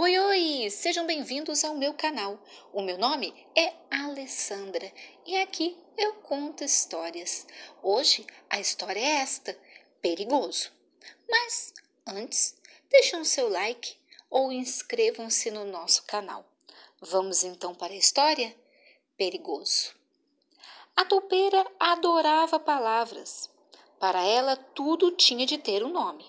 Oi, oi! Sejam bem-vindos ao meu canal. O meu nome é Alessandra e aqui eu conto histórias. Hoje a história é esta: perigoso. Mas antes, deixem o seu like ou inscrevam-se no nosso canal. Vamos então para a história? Perigoso. A toupeira adorava palavras. Para ela, tudo tinha de ter um nome.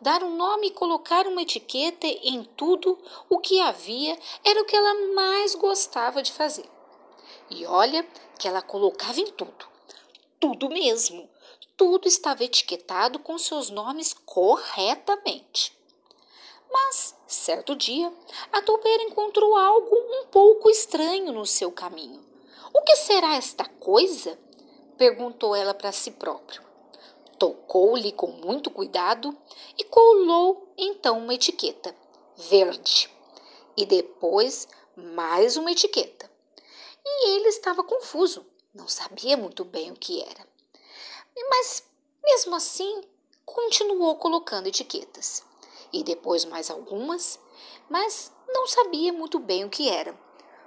Dar um nome e colocar uma etiqueta em tudo o que havia era o que ela mais gostava de fazer. E olha que ela colocava em tudo. Tudo mesmo. Tudo estava etiquetado com seus nomes corretamente. Mas, certo dia, a toupeira encontrou algo um pouco estranho no seu caminho. O que será esta coisa? perguntou ela para si própria tocou-lhe com muito cuidado e colou então uma etiqueta verde e depois mais uma etiqueta. E ele estava confuso, não sabia muito bem o que era. Mas mesmo assim, continuou colocando etiquetas e depois mais algumas, mas não sabia muito bem o que era.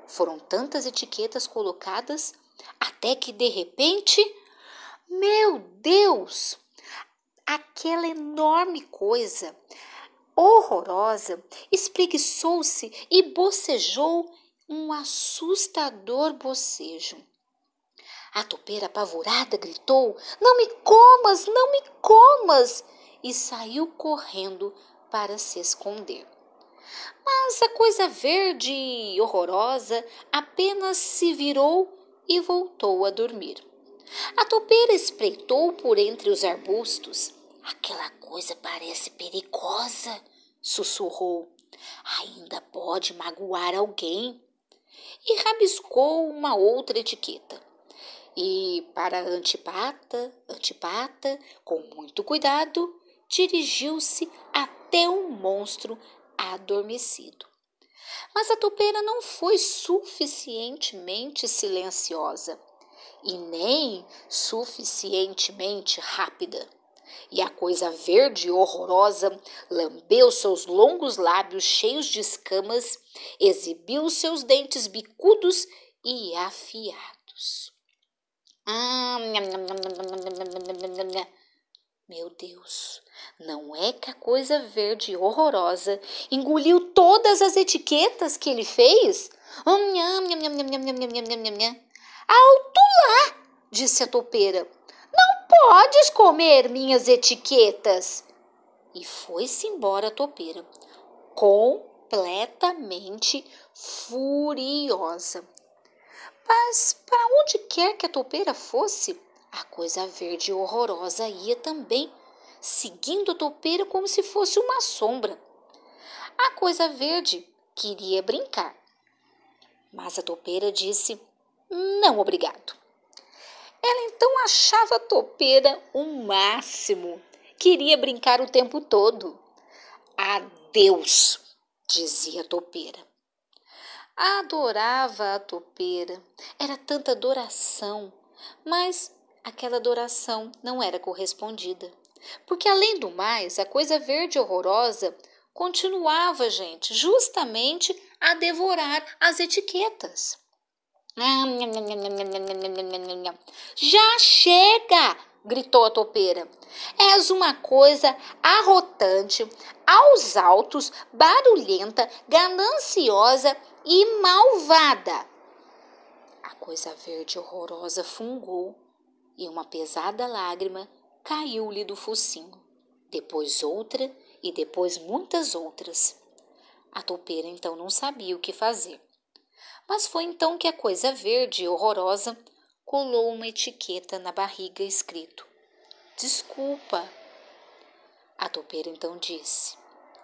Foram tantas etiquetas colocadas até que de repente meu Deus! Aquela enorme coisa, horrorosa, espreguiçou-se e bocejou um assustador bocejo. A topeira apavorada gritou: Não me comas, não me comas! e saiu correndo para se esconder. Mas a coisa verde e horrorosa apenas se virou e voltou a dormir. A toupeira espreitou por entre os arbustos. Aquela coisa parece perigosa, sussurrou. Ainda pode magoar alguém. E rabiscou uma outra etiqueta. E para Antipata, Antipata, com muito cuidado, dirigiu-se até um monstro adormecido. Mas a toupeira não foi suficientemente silenciosa e nem suficientemente rápida. E a coisa verde e horrorosa lambeu seus longos lábios cheios de escamas, exibiu seus dentes bicudos e afiados. Meu Deus, não é que a coisa verde horrorosa engoliu todas as etiquetas que ele fez? Ao disse a topeira. Não podes comer minhas etiquetas. E foi-se embora a topeira, completamente furiosa. Mas para onde quer que a topeira fosse, a coisa verde horrorosa ia também, seguindo a topeira como se fosse uma sombra. A coisa verde queria brincar, mas a topeira disse: Não, obrigado. Ela então achava a topeira o máximo. Queria brincar o tempo todo. Adeus, dizia a topeira. Adorava a topeira. Era tanta adoração, mas aquela adoração não era correspondida. Porque além do mais, a coisa verde horrorosa continuava, gente, justamente a devorar as etiquetas. Já chega! gritou a topeira. És uma coisa arrotante, aos altos, barulhenta, gananciosa e malvada. A coisa verde horrorosa fungou e uma pesada lágrima caiu-lhe do focinho. Depois outra e depois muitas outras. A topeira então não sabia o que fazer. Mas foi então que a coisa verde e horrorosa colou uma etiqueta na barriga escrito: Desculpa. A toupeira então disse: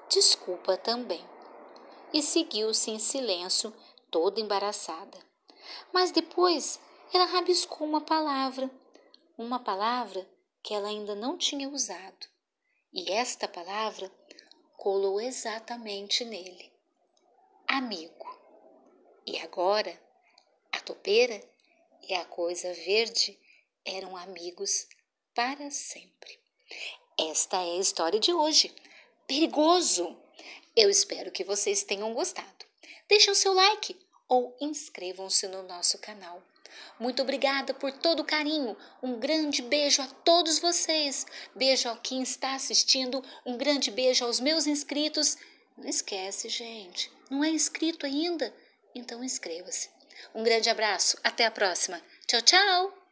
Desculpa também. E seguiu-se em silêncio, toda embaraçada. Mas depois ela rabiscou uma palavra, uma palavra que ela ainda não tinha usado. E esta palavra colou exatamente nele: amigo. E agora, a topeira e a coisa verde eram amigos para sempre. Esta é a história de hoje. Perigoso! Eu espero que vocês tenham gostado. Deixem o seu like ou inscrevam-se no nosso canal. Muito obrigada por todo o carinho. Um grande beijo a todos vocês. Beijo a quem está assistindo. Um grande beijo aos meus inscritos. Não esquece, gente. Não é inscrito ainda? então inscreva-se. Um grande abraço, até a próxima. Tchau, tchau!